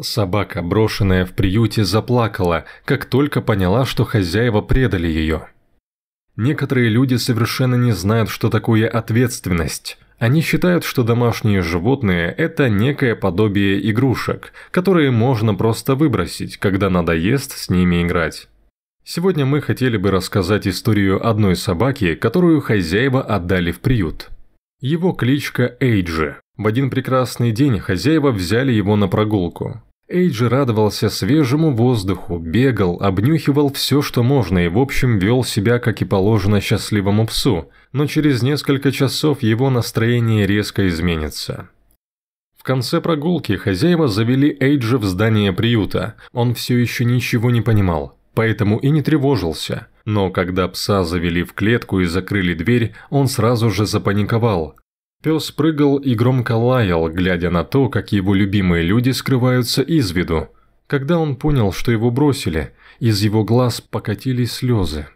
Собака, брошенная в приюте, заплакала, как только поняла, что хозяева предали ее. Некоторые люди совершенно не знают, что такое ответственность. Они считают, что домашние животные – это некое подобие игрушек, которые можно просто выбросить, когда надоест с ними играть. Сегодня мы хотели бы рассказать историю одной собаки, которую хозяева отдали в приют – его кличка Эйджи. В один прекрасный день хозяева взяли его на прогулку. Эйджи радовался свежему воздуху, бегал, обнюхивал все, что можно и в общем вел себя, как и положено, счастливому псу, но через несколько часов его настроение резко изменится. В конце прогулки хозяева завели Эйджи в здание приюта, он все еще ничего не понимал поэтому и не тревожился. Но когда пса завели в клетку и закрыли дверь, он сразу же запаниковал. Пес прыгал и громко лаял, глядя на то, как его любимые люди скрываются из виду. Когда он понял, что его бросили, из его глаз покатились слезы.